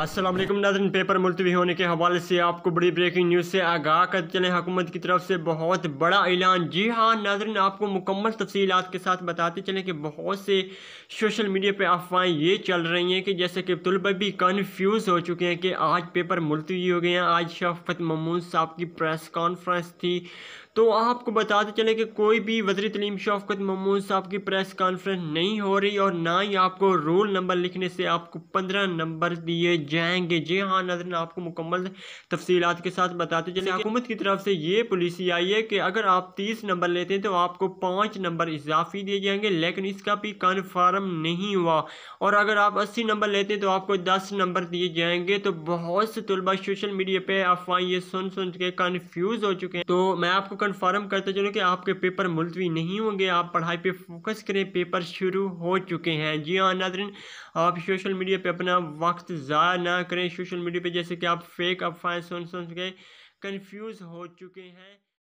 Aslam नाजन paper मुलतवी होने के हवाले से आपको बड़ी ब्रेकिंग न्यूज़ से आगाह कर चले हुकूमत की तरफ से बहुत बड़ा ऐलान जी हाँ नाजरन आपको मुकम्मल तफसीत के साथ बताते चलें कि बहुत से सोशल मीडिया पर अफवाहें ये चल रही हैं कि जैसे कि तलबा भी कन्फ्यूज़ हो चुके हैं कि आज पेपर मुलतवी हो गए हैं आज शफत ममून साहब की प्रेस कॉन्फ्रेंस थी तो आपको बताते चले कि कोई भी वजर तलीम शौकत महमूद साहब की प्रेस कॉन्फ्रेंस नहीं हो रही और ना ही आपको रोल नंबर लिखने से आपको पंद्रह नंबर दिए जाएंगे जी हाँ नजर आपको मुकम्मल तफसीत के साथ बताते चले हुकूमत की तरफ से ये पॉलिसी आई है कि अगर आप तीस नंबर लेते हैं तो आपको पाँच नंबर इजाफी दिए जाएंगे लेकिन इसका भी कन्फर्म नहीं हुआ और अगर आप अस्सी नंबर लेते हैं तो आपको दस नंबर दिए जाएंगे तो बहुत से तलबा सोशल मीडिया पर अफवाह ये सुन सुन के कन्फ्यूज़ हो चुके हैं तो मैं आपको कन्फर्म करते चलो कि आपके पेपर मुलतवी नहीं होंगे आप पढ़ाई पे फोकस करें पेपर शुरू हो चुके हैं जी हाँ नादरीन आप सोशल मीडिया पे अपना वक्त ज़ाया ना करें सोशल मीडिया पे जैसे कि आप फेक अफवाहें सुन सुन के कन्फ्यूज़ हो चुके हैं